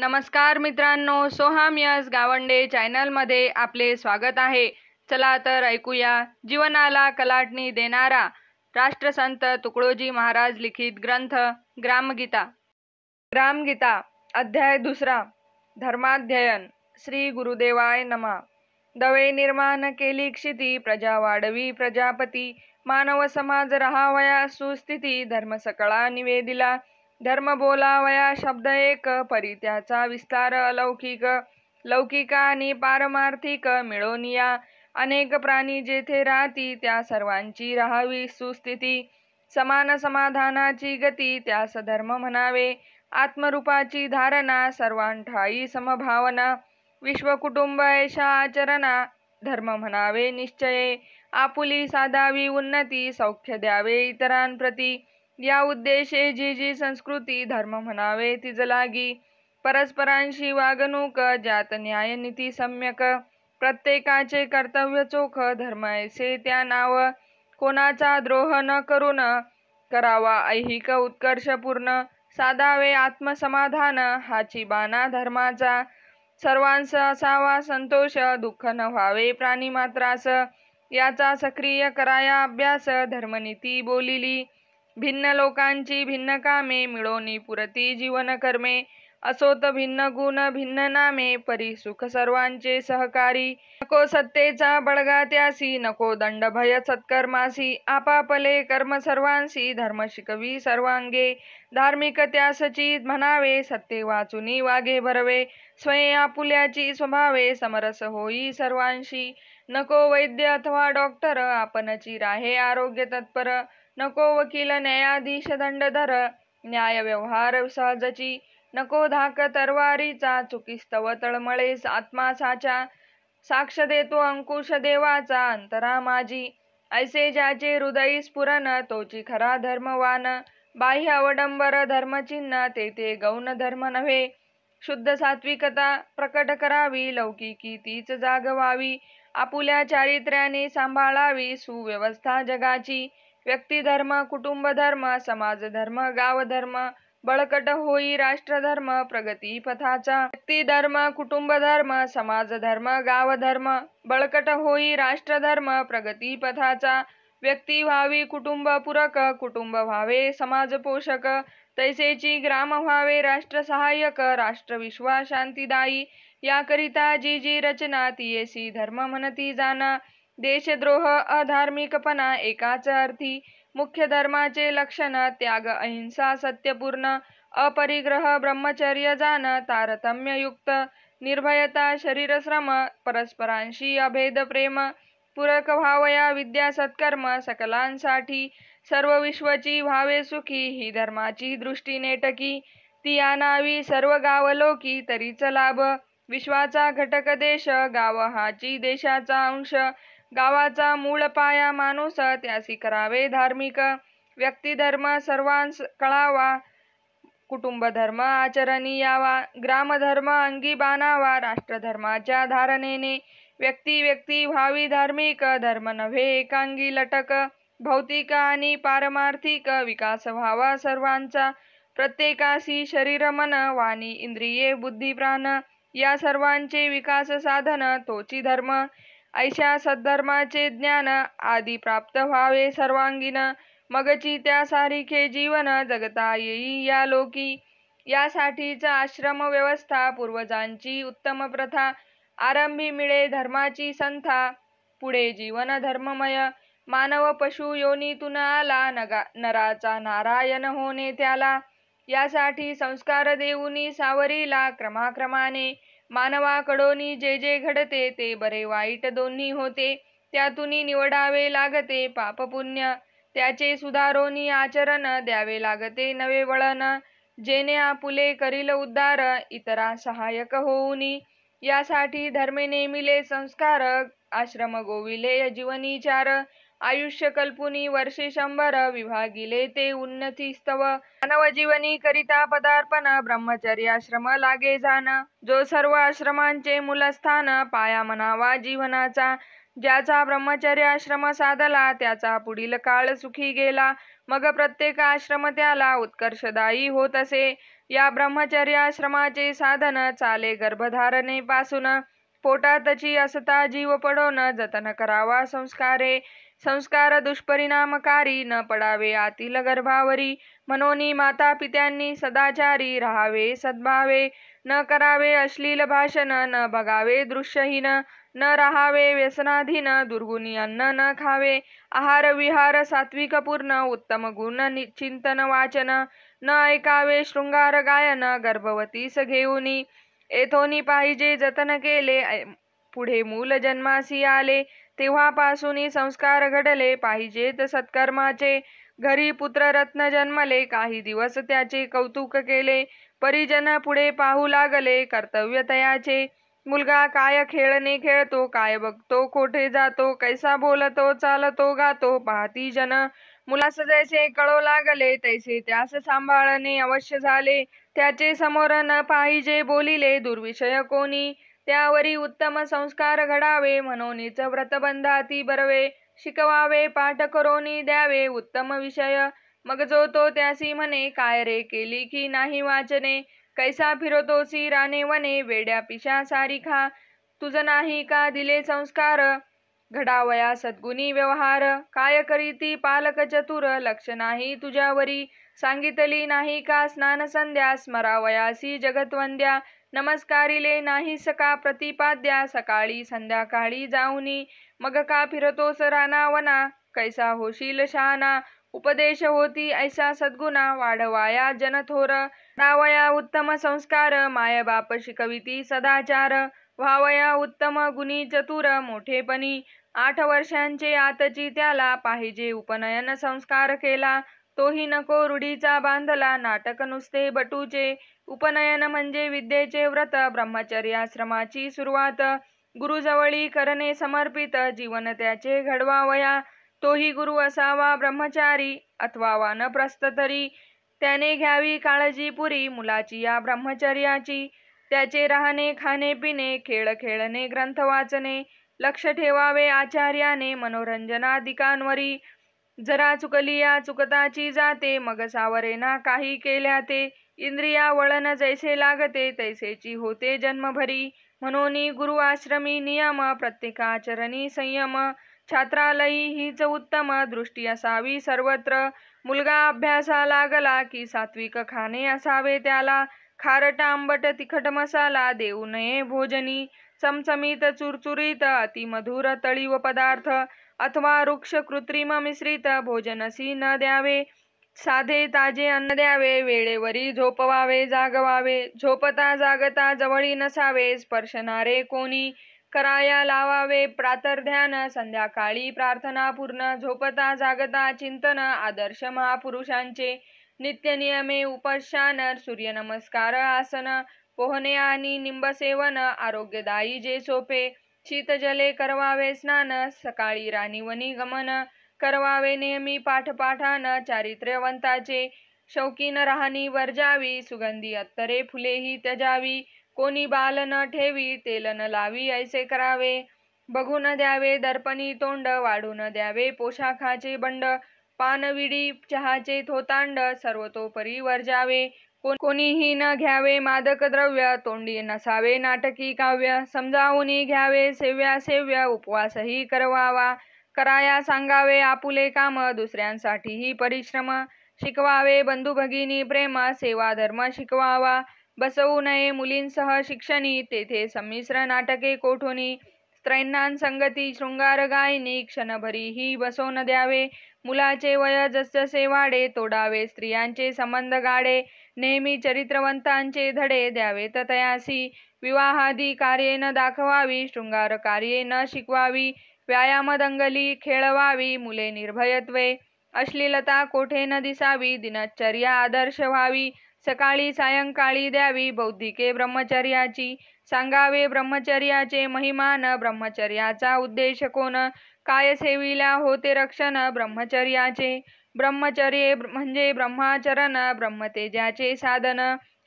नमस्कार मित्रांनो सोहम यस गावंडे चॅनलमध्ये आपले स्वागत आहे चला तर ऐकूया जीवनाला कलाटणी देणारा राष्ट्रसंत तुकडोजी महाराज लिखित ग्रंथ ग्रामगीता ग्रामगीता अध्याय दुसरा धर्माध्ययन श्री गुरुदेवाय नमा दवे निर्माण केली क्षिती प्रजा वाढवी प्रजापती मानव समाज रहावया सुस्थिती धर्म सकळा निवेदिला धर्म बोलावया शब्द एक परी त्याचा विस्तार अलौकिक लौकिक आणि पारमार्थिक मिळोनिया अनेक प्राणी जेथे राहती त्या सर्वांची राहावी सुस्थिती समान समाधानाची गती त्यास धर्म म्हणावे आत्मरूपाची धारणा सर्वांठाई समभावना विश्वकुटुंब ऐशा आचरणा धर्म म्हणावे निश्चये आपुली साधावी उन्नती सौख्य द्यावे इतरांप्रती या उद्देशे जी जी संस्कृती धर्म म्हणावे तिज लागी परस्परांशी वागणूक ज्यात न्यायनीती सम्यक प्रत्येकाचे कर्तव्य चोख धर्म ऐसे त्या नाव कोणाचा द्रोह न करून करावा ऐहिक उत्कर्ष पूर्ण साधावे आत्मसमाधान हाची बाना धर्माचा सर्वांस असावा संतोष दुःख न व्हावे प्राणी मात्रास याचा सक्रिय कराया अभ्यास धर्मनीती बोलिली भिन्न लोकांची भिन्न कामे मिळोनी पुरती जीवन कर्मे असोत भिन्न गुण भिन्न नामे परी सुख सर्वांचे सहकारी नको सत्तेचा बळगा त्यासी नको दंड भय सत्कर्मासी आपापले कर्म सर्वांसी धर्म शिकवी सर्वांगे धार्मिक त्यासची म्हणावे सत्ते वाचुनी वागे भरवे स्वयं आपुल्याची स्वभावे समरस होई सर्वांशी नको वैद्य अथवा डॉक्टर चिर आहे आरोग्य तत्पर नको वकील न्यायाधीश दंडधर न्याय व्यवहार सहजची नको धाक तरवारीचा चुकीस्तव तळमळेस आत्मा साचा साक्ष देतो अंकुश देवाचा अंतरा माझी ऐसे ज्याचे हृदय स्फुरण तोची खरा धर्मवान बाह्य अवडंबर धर्मचिन्ह ते ते गौण धर्म नव्हे शुद्ध सात्विकता प्रकट करावी लौकिकी तीच जागवावी आपुल्या चारित्र्याने सांभाळावी सुव्यवस्था जगाची व्यक्तिधर्म कुटुंबधर्म समाजधर्म गावधर्म बळकट होई धर्म प्रगती पथाचा व्यक्तिधर्म धर्म समाजधर्म गावधर्म बळकट होई राष्ट्रधर्म प्रगती पथाचा व्यक्ती व्हावी कुटुंब पूरक कुटुंब व्हावे समाज पोषक तैसेची ग्राम व्हावे राष्ट्र सहाय्यक राष्ट्र विश्वास शांतिदायी याकरिता जी जी रचना तियेसी धर्म म्हणती जाना देशद्रोह अधार्मिकपणा एकाच अर्थी मुख्य धर्माचे लक्षण त्याग अहिंसा सत्यपूर्ण अपरिग्रह ब्रह्मचर्य जाण तारतम्ययुक्त निर्भयता शरीरश्रम परस्परांशी अभेद प्रेम पूरक भावया विद्या सत्कर्म सकलांसाठी सर्व विश्वची भावे सुखी ही धर्माची दृष्टी नेटकी ती आणावी सर्व गावलोकी तरीच लाभ विश्वाचा घटक देश गाव हाची देशाचा अंश गावाचा मूळ पाया माणूस त्यासी करावे धार्मिक व्यक्तिधर्म सर्वांस कळावा कुटुंबधर्म आचरणी यावा ग्रामधर्म अंगी बाणावा राष्ट्रधर्माच्या धारणेने व्यक्ती व्यक्ती व्हावी धार्मिक धर्म नव्हे एकांगी लटक भौतिक आणि पारमार्थिक विकास व्हावा सर्वांचा प्रत्येकाशी शरीर मन वाणी इंद्रिये बुद्धी प्राण या सर्वांचे विकास साधन तोची धर्म ऐशा सद्धर्माचे ज्ञान आदी प्राप्त व्हावे सर्वांगीण मगची त्या सारीखे जीवन जगता येई या लोकी यासाठीचा आश्रम व्यवस्था पूर्वजांची उत्तम प्रथा आरंभी मिळे धर्माची संथा पुढे जीवन धर्ममय मानव पशु योनीतून आला नगा नराचा नारायण होणे त्याला यासाठी संस्कार देऊनी सावरीला क्रमाक्रमाने मानवाकडोनी जे जे घडते ते बरे वाईट दोन्ही होते त्यातून निवडावे लागते पाप पुण्य त्याचे सुधारोनी आचरण द्यावे लागते नवे वळण जेने आपुले करील उद्धार इतरा सहायक होऊनी यासाठी धर्मे नेमिले संस्कार आश्रम गोविले जीवनीचार आयुष्य कल्पुनी वर्षे शंभर विभागिले ते उन्नती स्तव मानव जीवनी करिता पदार्पण ब्रह्मचर्य आश्रम लागे जाण जो सर्व आश्रमांचे मूलस्थान पाया म्हणावा जीवनाचा ज्याचा ब्रह्मचर्य आश्रम साधला त्याचा पुढील काळ सुखी गेला मग प्रत्येक आश्रम त्याला उत्कर्षदायी होत असे या ब्रह्मचर्य आश्रमाचे साधन चाले गर्भधारणे पासून पोटातची असता जीव पडोन जतन करावा संस्कारे संस्कार दुष्परिणामकारी न पडावे आतील गर्भावरी मनोनी माता पित्यांनी सदाचारी राहावे सद्भावे न करावे अश्लील भाषण न बघावे दृश्यहीन न राहावे व्यसनाधीन दुर्गुणी अन्न न खावे आहार विहार सात्विक पूर्ण उत्तम गुण चिंतन वाचन न ऐकावे शृंगार गायन गर्भवतीस घेऊनी एथोनी पाहिजे जतन केले पुढे मूल जन्मासी आले तेव्हापासूनही संस्कार घडले पाहिजेत सत्कर्माचे घरी पुत्ररत्न जन्मले काही दिवस त्याचे कौतुक केले परिजन पुढे पाहू लागले कर्तव्य तयाचे मुलगा काय खेळणे खेळतो काय बघतो कोठे जातो कैसा बोलतो चालतो गातो पाहती जन मुलास जैसे कळो लागले तैसे त्यास सांभाळणे अवश्य झाले त्याचे समोर न पाहिजे बोलिले दुर्विषय कोणी त्यावरी उत्तम संस्कार घडावे व्रत बंधाती बरवे शिकवावे पाठ करोनी द्यावे उत्तम विषय मग जो तो त्यासी म्हणे काय रे केली की नाही वाचने कैसा फिरतोसी राणे वने वेड्या पिशा सारी खा तुझ नाही का दिले संस्कार घडावया सद्गुणी व्यवहार काय करीती पालक चतुर लक्ष नाही तुझ्यावरी सांगितली नाही का स्नान संध्या स्मरावयासी जगतवंद्या नमस्कारिले नाही सका प्रतिपाद्या सकाळी संध्याकाळी जाऊनी मग का फिरतोस रानावना कैसा होशील शाना उपदेश होती ऐसा सद्गुणा वाढवाया जनथोर रावया उत्तम संस्कार माय बाप शिकविती सदाचार व्हावया उत्तम गुणी चतुर मोठेपणी आठ वर्षांचे आतची त्याला पाहिजे उपनयन संस्कार केला तोही नको रूढीचा बांधला नाटक नुसते बटूचे उपनयन म्हणजे विद्येचे व्रत ब्रह्मचर्य आश्रमाची सुरुवात गुरुजवळी करणे समर्पित जीवन त्याचे घडवावया तोही गुरु असावा ब्रह्मचारी अथवा वानप्रस्थ तरी त्याने घ्यावी काळजी पुरी मुलाची या ब्रह्मचर्याची त्याचे राहणे खाणे पिणे खेळ खेळणे ग्रंथ वाचणे लक्ष ठेवावे आचार्याने मनोरंजनादिकांवरी जरा चुकली या चुकताची जाते मग सावरेना काही केल्या ते इंद्रिया वळण जैसे लागते तैसेची होते जन्मभरी म्हणून गुरु आश्रमी नियम प्रत्येकाचरणी संयम छात्रालयी हीच उत्तम दृष्टी असावी सर्वत्र मुलगा अभ्यासा लागला की सात्विक खाणे असावे त्याला खारट आंबट तिखट मसाला देऊ नये भोजनी चमचमीत चुरचुरीत अतिमधुर तळीव पदार्थ अथवा वृक्ष कृत्रिम मिश्रित भोजनसी न द्यावे साधे ताजे अन्न द्यावे, वेळेवरी झोपवावे जागवावे, झोपता जागता जवळी नसावे, स्पर्शणारे कोणी कराया लावावे, प्रातर्ध्यान, संध्याकाळी प्रार्थना पूर्ण झोपता जागता चिंतन, आदर्श महापुरुषांचे, नित्यनियमे उपशान, नमस्कार आसन, पोहणे आणि निंबसेवन, आरोग्यदायी जे सोपे, शीतजले करवावे स्नान, सकाळी राणीवनी गमन, करवावे नेहमी पाठपाठानं चारित्र्यवंताचे शौकीन राहणी वर्जावी सुगंधी अत्तरे फुलेही त्यजावी कोणी बाल न ठेवी तेल न लावी ऐसे करावे बघू न द्यावे दर्पणी तोंड वाढू न द्यावे पोशाखाचे बंड पानविडी चहाचे थोतांड सर्वतोपरी वरजावे कोणीही न घ्यावे मादक द्रव्य तोंडी नसावे नाटकी काव्य समजावून घ्यावे सेव्या सेव्य उपवासही करवावा कराया सांगावे आपुले काम दुसऱ्यांसाठीही परिश्रम शिकवावे बंधू भगिनी प्रेम सेवा धर्म शिकवावा बसवू नये मुलींसह शिक्षणी तेथे संमिश्र नाटके कोठोनी स्त्रैणां संगती शृंगार गायनी क्षणभरी ही बसवून द्यावे मुलाचे वय जसजसे वाडे तोडावे स्त्रियांचे संबंध गाडे नेहमी चरित्रवंतांचे धडे द्यावे तयासी विवाहादी कार्ये न दाखवावी शृंगार कार्ये न शिकवावी व्यायामदंगली खेळवावी मुले निर्भयत्वे अश्लीलता कोठे न दिसावी दिनचर्या आदर्श व्हावी सकाळी सायंकाळी द्यावी बौद्धिके ब्रह्मचर्याची सांगावे ब्रह्मचर्याचे महिमान ब्रह्मचर्याचा उद्देश कोण काय सेविला होते रक्षण ब्रह्मचर्याचे ब्रह्मचर्ये म्हणजे ब्रह्माचरण ब्रह्मतेजाचे साधन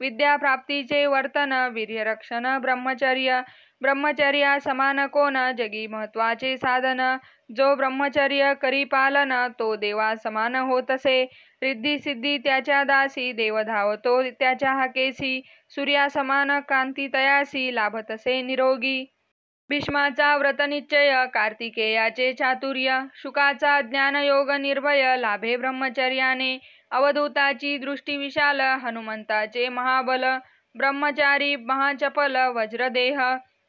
विद्याप्राप्तीचे वर्तन वीर्यरक्षण ब्रह्मचर्य ब्रह्मचर्य समान कोण जगी महत्वाचे साधन जो ब्रह्मचर्य करी पालन तो देवा समान होत असे रिद्धी सिद्धी त्याच्या दासी देव धावतो त्याच्या हाकेसी सूर्या समान कांती तयासी लाभतसे निरोगी भीष्माचा व्रतनिश्चय कार्तिकेयाचे चातुर्य शुकाचा ज्ञानयोग निर्भय लाभे ब्रह्मचर्याने अवधूताची दृष्टी विशाल हनुमंताचे महाबल ब्रह्मचारी महाचपल वज्रदेह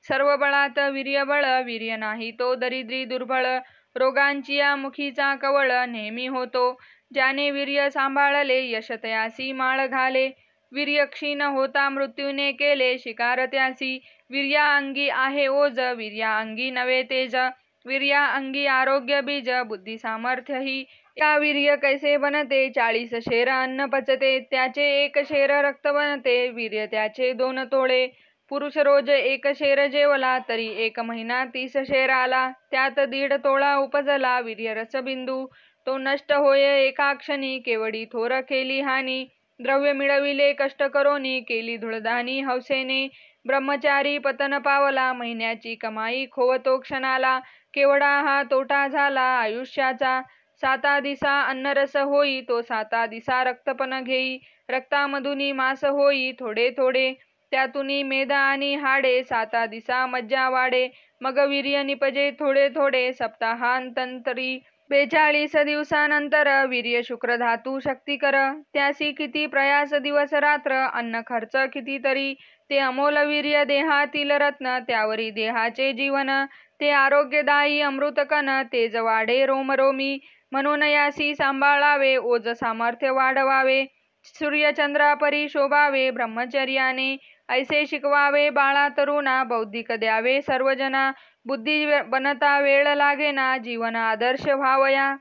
सर्व बळात बळ वीर्य नाही तो दरिद्री दुर्बळ रोगांची मुखीचा कवळ नेहमी होतो ज्याने वीर्य सांभाळले यश माळ घाले वीर्य क्षीण होता मृत्यूने केले शिकार त्यासी वीर्या अंगी आहे ओज वीर्या अंगी नवे तेज वीर्या अंगी आरोग्य बीज बुद्धी सामर्थ्य ही या वीर्य कैसे बनते चाळीस शेर अन्न पचते त्याचे एक शेर रक्त बनते वीर्य त्याचे दोन तोळे पुरुष रोज एक शेर जेवला तरी एक महिना तीस शेर आला त्यात दीड तोळा उपजला वीर्यरसबिंदू तो नष्ट होय एका क्षणी केवडी थोर केली हानी द्रव्य मिळविले कष्ट करोनी केली धुळधानी हौसेने ब्रह्मचारी पतन पावला महिन्याची कमाई खोवतो क्षणाला केवडा हा तोटा झाला आयुष्याचा साता दिसा अन्नरस होई तो साता दिसा रक्तपण घेई रक्तामधुनी मास होई थोडे थोडे त्यातुनी मेधा आणि हाडे साता दिसा मज्जा वाढे मग वीर्य निपजे थोडे थोडे सप्ताहांतरी बेचाळीस दिवसानंतर वीर्य शुक्र धातू शक्ती कर त्यासी किती प्रयास दिवस रात्र अन्न खर्च किती तरी ते अमोल वीर्य देहातील रत्न त्यावरी देहाचे जीवन ते आरोग्यदायी अमृतकन तेज वाढे रोमरोमी म्हणून यासी सांभाळावे ओज सामर्थ्य वाढवावे सूर्यचंद्रापरी शोभावे ब्रह्मचर्याने ऐसे शिकवावे बाळा तरुणा बौद्धिक द्यावे सर्वजना बुद्धी बनता वेळ लागेना जीवन आदर्श व्हावया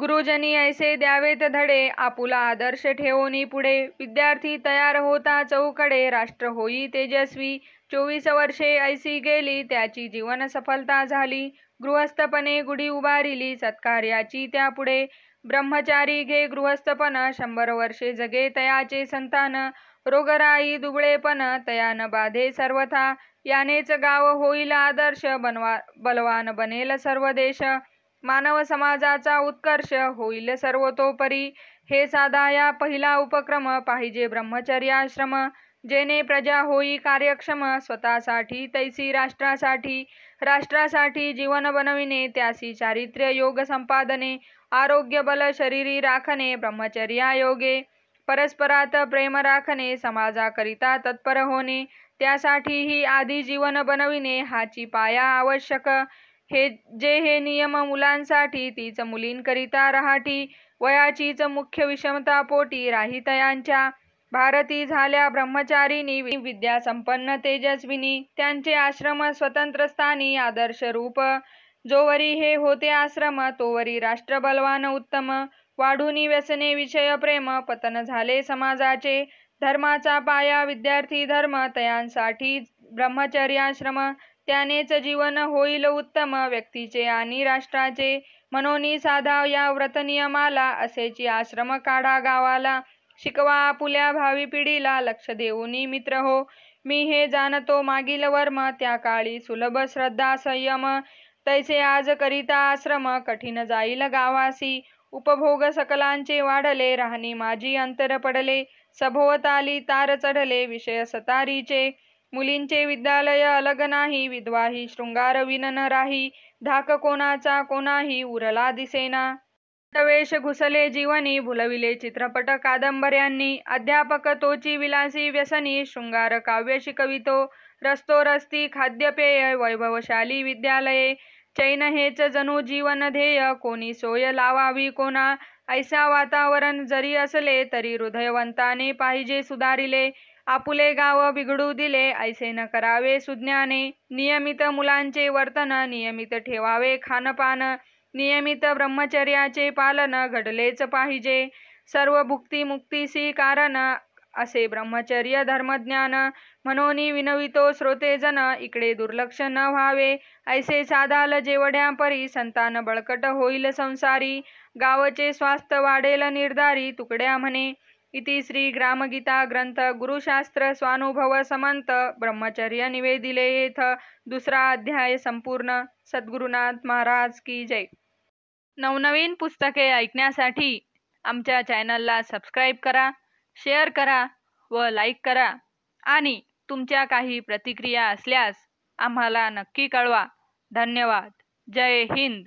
गुरुजनी ऐसे द्यावेत धडे आपुला आदर्श ठेवोनी पुढे विद्यार्थी तयार होता चौकडे राष्ट्र होई तेजस्वी चोवीस वर्षे ऐसी गेली त्याची जीवन सफलता झाली गृहस्थपणे गुढी उभारिली सत्कार्याची त्यापुढे ब्रह्मचारी घे गृहस्थपण शंभर वर्षे जगे तयाचे संतान रोगराई दुबळेपण तयान बाधे सर्वथा यानेच गाव होईल आदर्श बनवा बलवान बनेल सर्व देश मानव समाजाचा उत्कर्ष होईल सर्वतोपरी हे साधा या पहिला उपक्रम पाहिजे ब्रह्मचर्याश्रम जेने प्रजा होई कार्यक्षम स्वतःसाठी तैसी राष्ट्रासाठी राष्ट्रासाठी जीवन बनविणे त्यासी चारित्र्य योग संपादने आरोग्य बल शरीरी राखणे ब्रह्मचर्या योगे परस्परात प्रेम राखणे समाजाकरिता तत्पर होणे त्यासाठीही आधी जीवन बनविणे हाची पाया आवश्यक हे जे हे नियम मुलांसाठी तीच मुलींकरिता राहाटी वयाचीच मुख्य विषमता पोटी राहितयांच्या भारती झाल्या ब्रह्मचारिणी विद्या संपन्न तेजस्विनी त्यांचे आश्रम स्वतंत्र स्थानी आदर्श रूप जोवरी हे होते आश्रम तोवरी राष्ट्र बलवान उत्तम वाढूनी व्यसने विषय प्रेम पतन झाले समाजाचे धर्माचा पाया विद्यार्थी धर्म तयांसाठी ब्रह्मचर्याश्रम त्यानेच जीवन होईल उत्तम व्यक्तीचे आणि राष्ट्राचे मनोनी साधा या व्रतनियमाला असेची आश्रम काढा गावाला शिकवा आपुल्या भावी पिढीला लक्ष देऊनी मित्र हो मी हे जाणतो मागील वर्म त्या काळी सुलभ श्रद्धा संयम तैसे आज करिता आश्रम कठीण जाईल गावासी उपभोग सकलांचे वाढले राहणी माजी अंतर पडले सभोवताली तार चढले विषय सतारीचे मुलींचे विद्यालय अलग नाही विद्वाही शृंगार विनन राही धाक कोणाचा कोणाही उरला दिसेना प्रवेश घुसले जीवनी भुलविले चित्रपट कादंबऱ्यांनी अध्यापक तोची विलासी व्यसनी शृंगार काव्यशी कवितो रस्तो रस्ती खाद्यपेय वैभवशाली विद्यालये चैन हेच जणू जीवन ध्येय कोणी सोय लावावी कोणा ऐसा वातावरण जरी असले तरी हृदयवंताने पाहिजे सुधारिले आपुले गाव बिघडू दिले ऐसे न करावे सुज्ञाने नियमित मुलांचे वर्तन नियमित ठेवावे खानपान नियमित ब्रह्मचर्याचे पालन घडलेच पाहिजे सर्व भुक्ती मुक्तीसी कारण असे ब्रह्मचर्य धर्मज्ञान मनोनी विनवितो श्रोते जन इकडे दुर्लक्ष न व्हावे ऐसे साधाल जेवढ्या परी संतान बळकट होईल संसारी गावचे स्वास्थ्य वाढेल निर्धारी तुकड्या म्हणे इति श्री ग्रामगीता ग्रंथ गुरुशास्त्र स्वानुभव समंत ब्रह्मचर्य निवेदिले येथ दुसरा अध्याय संपूर्ण सद्गुरुनाथ महाराज की जय नवनवीन पुस्तके ऐकण्यासाठी आमच्या चॅनलला सबस्क्राईब करा शेअर करा व लाईक करा आणि तुमच्या काही प्रतिक्रिया असल्यास आम्हाला नक्की कळवा धन्यवाद जय हिंद